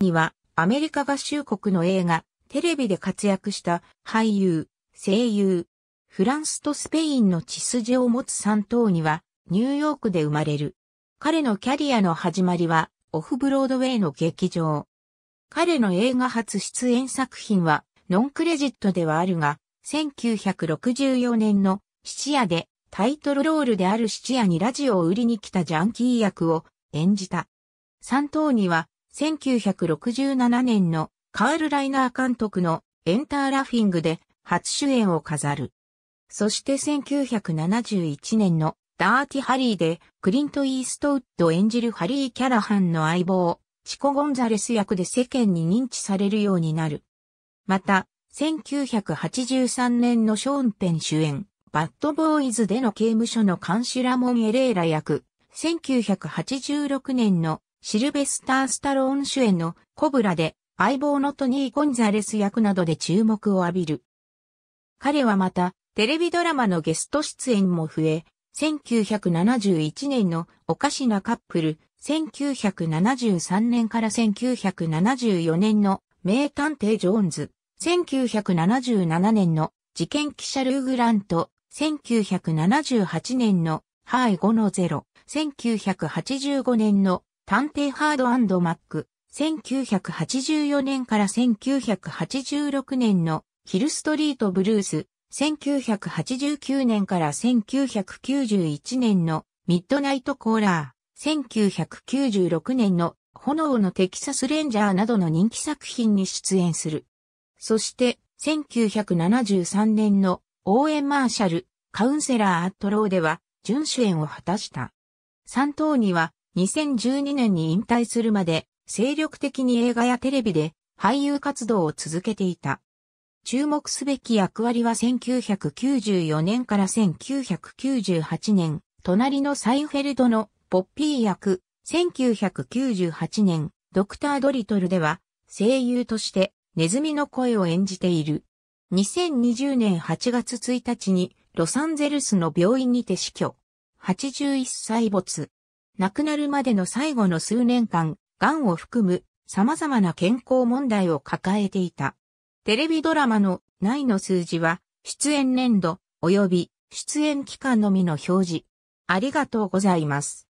には、アメリカ合衆国の映画、テレビで活躍した俳優、声優、フランスとスペインの血筋を持つ三頭には、ニューヨークで生まれる。彼のキャリアの始まりは、オフブロードウェイの劇場。彼の映画初出演作品は、ノンクレジットではあるが、1964年の七夜でタイトルロールである七夜にラジオを売りに来たジャンキー役を演じた。三頭には1967年のカール・ライナー監督のエンターラフィングで初主演を飾る。そして1971年のダーティ・ハリーでクリント・イーストウッド演じるハリー・キャラハンの相棒、チコ・ゴンザレス役で世間に認知されるようになる。また、1983年のショーン・ペン主演、バッドボーイズでの刑務所の監視ラモン・エレーラ役、1986年のシルベスター・スタローン主演のコブラで相棒のトニー・ゴンザレス役などで注目を浴びる。彼はまた、テレビドラマのゲスト出演も増え、1971年のおかしなカップル、1973年から1974年の名探偵ジョーンズ、1977年の事件記者ルーグラント、1978年のハイ5のロ、1985年の探偵ハードマック、1984年から1986年のヒルストリートブルース、1989年から1991年のミッドナイトコーラー、1996年の炎のテキサスレンジャーなどの人気作品に出演する。そして、1973年のオーエン・マーシャル、カウンセラーアットローでは、準主演を果たした。3等には、2012年に引退するまで、精力的に映画やテレビで俳優活動を続けていた。注目すべき役割は1994年から1998年、隣のサイフェルドのポッピー役、1998年、ドクター・ドリトルでは、声優としてネズミの声を演じている。2020年8月1日にロサンゼルスの病院にて死去。81歳没。亡くなるまでの最後の数年間、癌を含む様々な健康問題を抱えていた。テレビドラマの内の数字は、出演年度及び出演期間のみの表示。ありがとうございます。